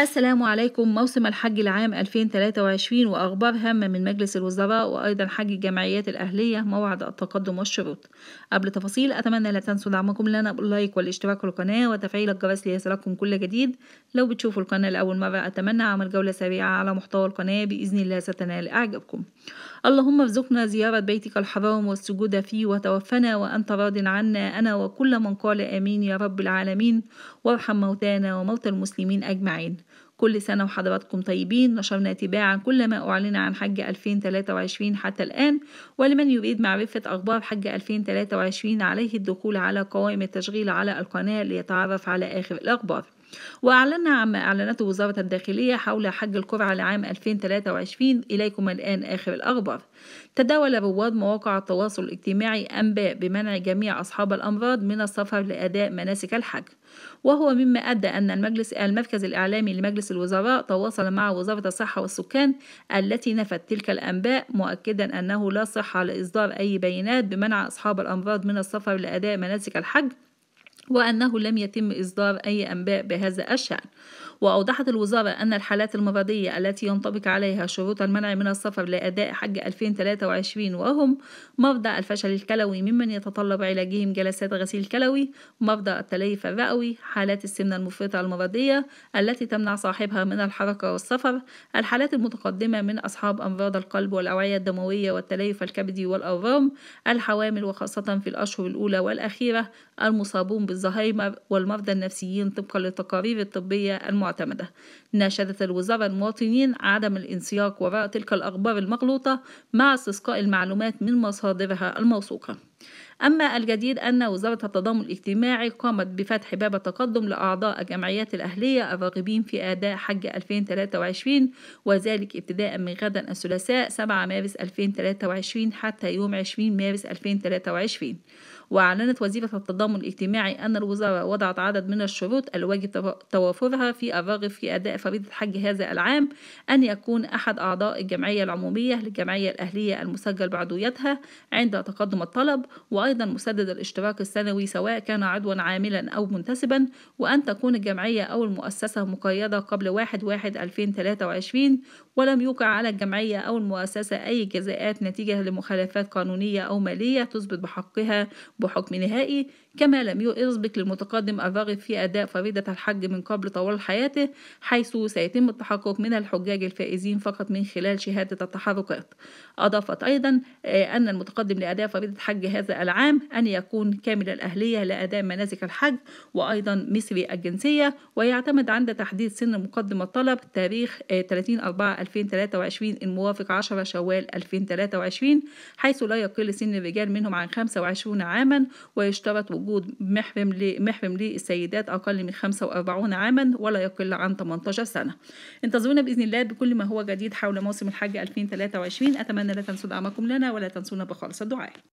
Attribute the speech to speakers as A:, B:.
A: السلام عليكم موسم الحج العام 2023 وأخبار هامة من مجلس الوزراء وأيضا حج الجمعيات الأهلية موعد التقدم والشروط قبل تفاصيل أتمنى لا تنسوا دعمكم لنا باللايك والاشتراك في القناة وتفعيل الجرس ليصلكم كل جديد لو بتشوفوا القناة لأول مرة أتمنى عمل جولة سريعة على محتوى القناة بإذن الله ستنال إعجابكم اللهم ارزقنا زيارة بيتك الحرام والسجود فيه وتوفنا وأنت راض عنا أنا وكل من قال آمين يا رب العالمين وارحم موتانا وموتى المسلمين أجمعين كل سنة وحضراتكم طيبين نشرنا تباعا كل ما أعلن عن حج 2023 حتى الآن ولمن يريد معرفة أخبار حج 2023 عليه الدخول على قوائم التشغيل على القناة ليتعرف على آخر الأخبار وأعلن عما أعلنته وزارة الداخلية حول حج القرعة لعام 2023 إليكم الآن آخر الأخبار تداول رواد مواقع التواصل الاجتماعي أنباء بمنع جميع أصحاب الأمراض من السفر لأداء مناسك الحج وهو مما أدى أن المجلس المركز الإعلامي لمجلس الوزراء تواصل مع وزارة الصحة والسكان التي نفت تلك الأنباء مؤكدا أنه لا صحة لإصدار أي بيانات بمنع أصحاب الأمراض من السفر لأداء مناسك الحج وأنه لم يتم إصدار أي أنباء بهذا الشأن وأوضحت الوزارة أن الحالات المرضية التي ينطبق عليها شروط المنع من السفر لأداء حج 2023 وهم مرضى الفشل الكلوي ممن يتطلب علاجهم جلسات غسيل كلوي مرضى التليف الرئوي حالات السمنة المفرطة المرضية التي تمنع صاحبها من الحركة والسفر الحالات المتقدمة من أصحاب أمراض القلب والأوعية الدموية والتليف الكبدي والأورام الحوامل وخاصة في الأشهر الأولى والأخيرة المصابون بالزهايمر والمرضى النفسيين طبقا للتقارير الطبية المعتمدة ناشدت الوزارة المواطنين عدم الانسياق وراء تلك الأخبار المغلوطة مع استسقاء المعلومات من مصادرها الموثوقة أما الجديد أن وزارة التضامن الاجتماعي قامت بفتح باب التقدم لأعضاء الجمعيات الأهلية الراغبين في أداء حج 2023 وذلك ابتداء من غدا الثلاثاء 7 مارس 2023 حتى يوم 20 مارس 2023 وأعلنت وزيرة التضامن الاجتماعي أن الوزارة وضعت عدد من الشروط الواجب توافرها في الراغب في أداء فريضة حج هذا العام أن يكون أحد أعضاء الجمعية العمومية للجمعية الأهلية المسجل بعضويتها عند تقدم الطلب وأيضا أيضا مسدد الاشتراك السنوي سواء كان عضوا عاملا أو منتسبا وأن تكون الجمعية أو المؤسسة مقيدة قبل 1/1/2023 ولم يوقع على الجمعية أو المؤسسة أي جزاءات نتيجة لمخالفات قانونية أو مالية تثبت بحقها بحكم نهائي كما لم يسبق للمتقدم الراغب في أداء فريضة الحج من قبل طوال حياته حيث سيتم التحقق من الحجاج الفائزين فقط من خلال شهادة التحركات أضافت أيضا آه، أن المتقدم لأداء فريضة حج هذا العام العام أن يكون كامل الأهلية لأداء مناسك الحج وأيضا مصري الجنسية ويعتمد عند تحديد سن مقدم الطلب تاريخ 30 4 2023 الموافق 10 شوال 2023 حيث لا يقل سن الرجال منهم عن 25 عاما ويشترط وجود محرم لمحرم للسيدات أقل من 45 عاما ولا يقل عن 18 سنة انتظرونا بإذن الله بكل ما هو جديد حول موسم الحج 2023 أتمنى لا تنسوا دعمكم لنا ولا تنسونا بخالص الدعاء